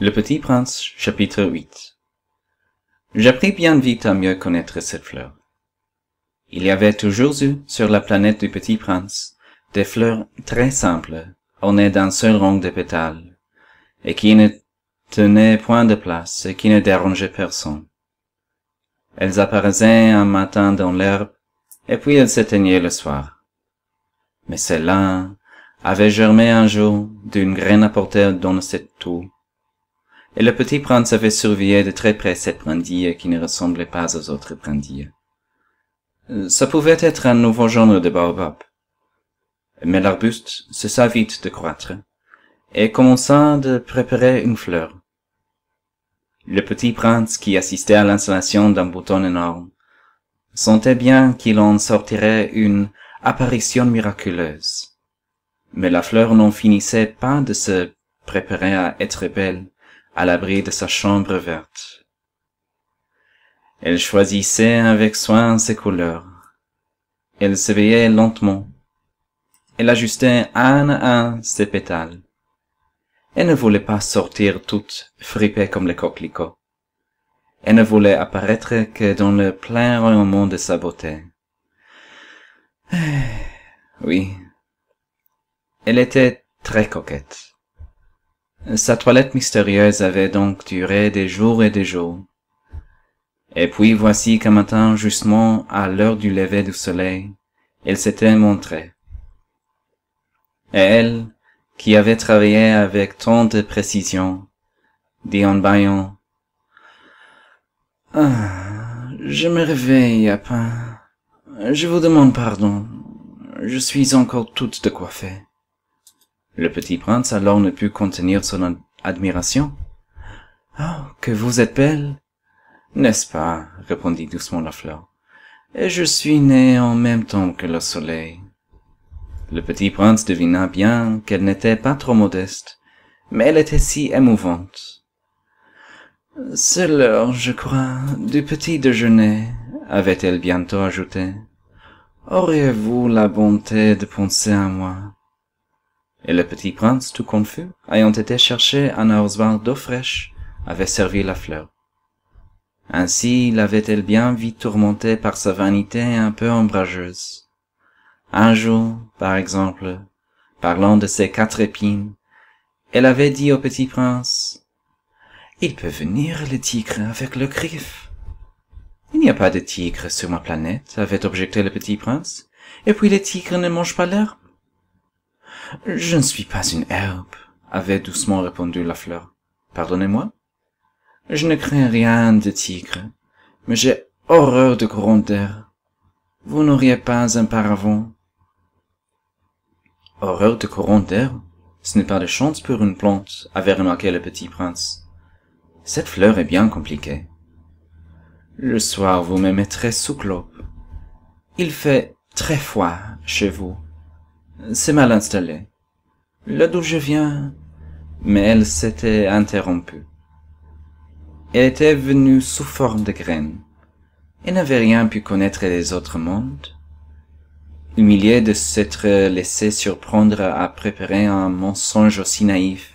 Le Petit Prince, chapitre 8 J'appris bien vite à mieux connaître cette fleur. Il y avait toujours eu, sur la planète du Petit Prince, des fleurs très simples, ornées d'un seul rang de pétales, et qui ne tenaient point de place et qui ne dérangeaient personne. Elles apparaissaient un matin dans l'herbe, et puis elles s'éteignaient le soir. Mais celle-là avait germé un jour d'une graine apportée dans cette tour, et le petit prince avait surveillé de très près cette brindille qui ne ressemblait pas aux autres brindilles. Euh, ça pouvait être un nouveau genre de baobab. Mais l'arbuste cessa vite de croître et commença de préparer une fleur. Le petit prince qui assistait à l'installation d'un bouton énorme sentait bien qu'il en sortirait une apparition miraculeuse. Mais la fleur n'en finissait pas de se préparer à être belle à l'abri de sa chambre verte. Elle choisissait avec soin ses couleurs. Elle s'éveillait lentement. Elle ajustait un à un ses pétales. Elle ne voulait pas sortir toute fripée comme les coquelicots. Elle ne voulait apparaître que dans le plein rayonnement de sa beauté. Eh, oui. Elle était très coquette. Sa toilette mystérieuse avait donc duré des jours et des jours. Et puis voici qu'un matin, justement à l'heure du lever du soleil, elle s'était montrée. Et elle, qui avait travaillé avec tant de précision, dit en baillant, ah, je me réveille, à peine. Je vous demande pardon. Je suis encore toute décoiffée. Le petit prince alors ne put contenir son admiration. Oh, que vous êtes belle! N'est-ce pas? répondit doucement la fleur. Et je suis née en même temps que le soleil. Le petit prince devina bien qu'elle n'était pas trop modeste, mais elle était si émouvante. C'est l'heure, je crois, du petit déjeuner, avait-elle bientôt ajouté. Auriez-vous la bonté de penser à moi et le petit prince tout confus ayant été chercher un arrosoir d'eau fraîche avait servi la fleur ainsi l'avait-elle bien vite tourmentée par sa vanité un peu ombrageuse un jour par exemple parlant de ses quatre épines elle avait dit au petit prince il peut venir le tigre avec le griffe il n'y a pas de tigre sur ma planète avait objecté le petit prince et puis les tigres ne mangent pas l'herbe je ne suis pas une herbe, avait doucement répondu la fleur. Pardonnez-moi? Je ne crains rien de tigre, mais j'ai horreur de courant Vous n'auriez pas un paravent? Horreur de courant d'air? Ce n'est pas de chance pour une plante, avait remarqué le petit prince. Cette fleur est bien compliquée. Le soir, vous me mettrez sous clope. Il fait très froid chez vous. C'est mal installé. Là d'où je viens. Mais elle s'était interrompue. Elle était venue sous forme de graines. Elle n'avait rien pu connaître des autres mondes. Humiliée de s'être laissée surprendre à préparer un mensonge aussi naïf,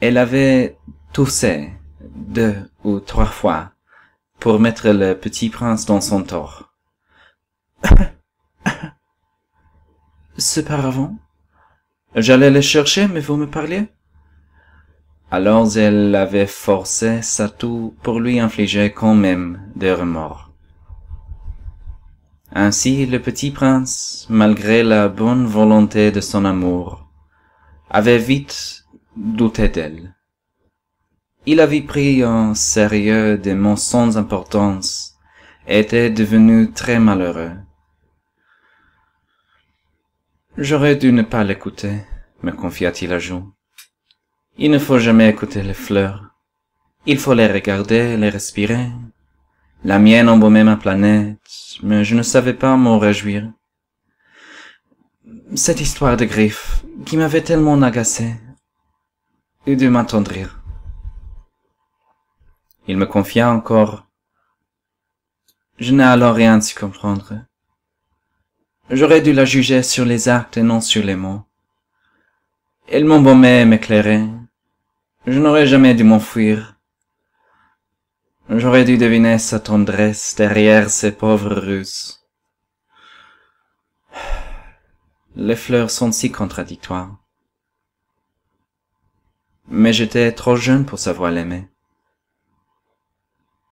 elle avait toussé deux ou trois fois pour mettre le petit prince dans son tort. « Ceparavant j'allais le chercher, mais vous me parliez? Alors elle avait forcé Satou pour lui infliger quand même des remords. Ainsi le petit prince, malgré la bonne volonté de son amour, avait vite douté d'elle. Il avait pris en sérieux des mensonges importance et était devenu très malheureux. J'aurais dû ne pas l'écouter, me confia-t-il à Jean. Il ne faut jamais écouter les fleurs. Il faut les regarder, les respirer. La mienne embaumait ma planète, mais je ne savais pas m'en réjouir. Cette histoire de griffes, qui m'avait tellement agacé, eut dû m'attendrir. Il me confia encore. Je n'ai alors rien su comprendre. J'aurais dû la juger sur les actes et non sur les mots. Elle m'ont et m'éclairé. Je n'aurais jamais dû m'enfuir. J'aurais dû deviner sa tendresse derrière ces pauvres Russes. Les fleurs sont si contradictoires. Mais j'étais trop jeune pour savoir l'aimer.